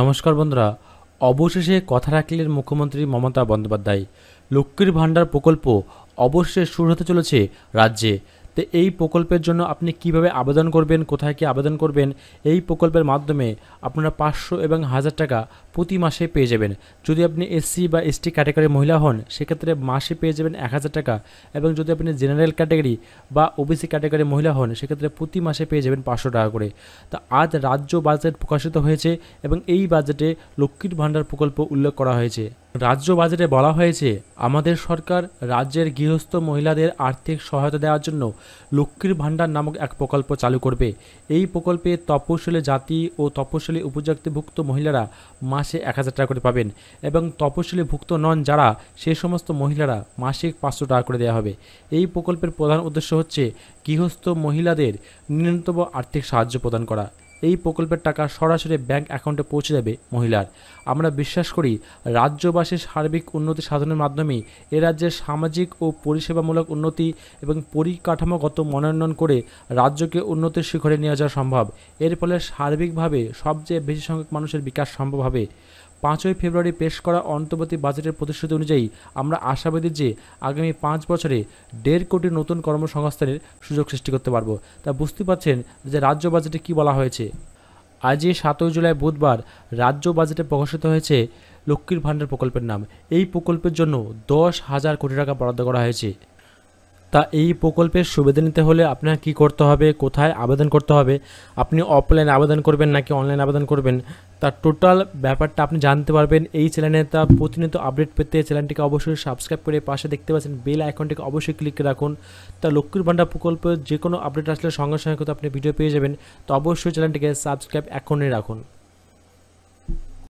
নমস্কার বন্ধুরা অবশেষে কথা রাখলেন মুখ্যমন্ত্রী মমতা বন্দ্যোপাধ্যায় লক্ষ্মীর ভাণ্ডার প্রকল্প অবশ্যই শুরু হতে চলেছে রাজ্যে তো এই প্রকল্পের জন্য আপনি কিভাবে আবেদন করবেন কোথায় কি আবেদন করবেন এই প্রকল্পের মাধ্যমে আপনারা পাঁচশো এবং হাজার টাকা প্রতি মাসে পেয়ে যাবেন যদি আপনি এসসি বা এসটি ক্যাটাগরির মহিলা হন সেক্ষেত্রে মাসে পেয়ে যাবেন এক হাজার টাকা এবং যদি আপনি জেনারেল ক্যাটাগরি বা ওবিসি ক্যাটাগরির মহিলা হন সেক্ষেত্রে প্রতি মাসে পেয়ে যাবেন পাঁচশো টাকা করে তা আজ রাজ্য বাজেট প্রকাশিত হয়েছে এবং এই বাজেটে লক্ষ্মীর ভাণ্ডার প্রকল্প উল্লেখ করা হয়েছে রাজ্য বাজেটে বলা হয়েছে আমাদের সরকার রাজ্যের গৃহস্থ মহিলাদের আর্থিক সহায়তা দেওয়ার জন্য লক্ষ্মীর ভাণ্ডার নামক এক প্রকল্প চালু করবে এই প্রকল্পে তপশিলি জাতি ও তপশিলি উপজাতিভুক্ত মহিলারা মাসে এক হাজার টাকা করে পাবেন এবং তপশিলিভুক্ত নন যারা সে সমস্ত মহিলারা মাসিক পাঁচশো টাকা করে দেওয়া হবে এই প্রকল্পের প্রধান উদ্দেশ্য হচ্ছে গৃহস্থ মহিলাদের ন্যূনতম আর্থিক সাহায্য প্রদান করা এই প্রকল্পের টাকা সরাসরি ব্যাংক অ্যাকাউন্টে পৌঁছে যাবে মহিলার আমরা বিশ্বাস করি রাজ্যবাসীর সার্বিক উন্নতি সাধনের মাধ্যমে এ রাজ্যের সামাজিক ও পরিষেবামূলক উন্নতি এবং পরিকাঠামোগত মনোনয়ন করে রাজ্যকে উন্নতির শিখরে নিয়ে যাওয়া সম্ভব এর ফলে সার্বিকভাবে সবচেয়ে বেশি সংখ্যক মানুষের বিকাশ সম্ভব হবে পাঁচই ফেব্রুয়ারি পেশ করা অন্তর্বর্তী বাজেটের প্রতিশ্রুতি অনুযায়ী আমরা আশাবাদী যে আগামী পাঁচ বছরে দেড় কোটি নতুন কর্মসংস্থানের সুযোগ সৃষ্টি করতে পারব তা বুঝতে পারছেন যে রাজ্য বাজেটে কি বলা হয়েছে আজই সাতই জুলাই বুধবার রাজ্য বাজেটে প্রকাশিত হয়েছে লক্ষ্মীর ভাণ্ডার প্রকল্পের নাম এই প্রকল্পের জন্য দশ হাজার কোটি টাকা বরাদ্দ করা হয়েছে তা এই প্রকল্পের সুবিধা নিতে হলে আপনার কি করতে হবে কোথায় আবেদন করতে হবে আপনি অফলাইন আবেদন করবেন নাকি অনলাইন আবেদন করবেন তার টোটাল ব্যাপারটা আপনি জানতে পারবেন এই চ্যানেলে তা প্রতিনিয়ত আপডেট পেতে চ্যানেলটিকে অবশ্যই সাবস্ক্রাইব করে পাশে দেখতে পাচ্ছেন বেল আইকনটিকে অবশ্যই ক্লিক রাখুন তা লক্ষ্মীর ভাণ্ডার প্রকল্পের যে কোনো আপডেট আসলে সঙ্গে সঙ্গে আপনি ভিডিও পেয়ে যাবেন তো অবশ্যই চ্যানেলটিকে সাবস্ক্রাইব এখনই রাখুন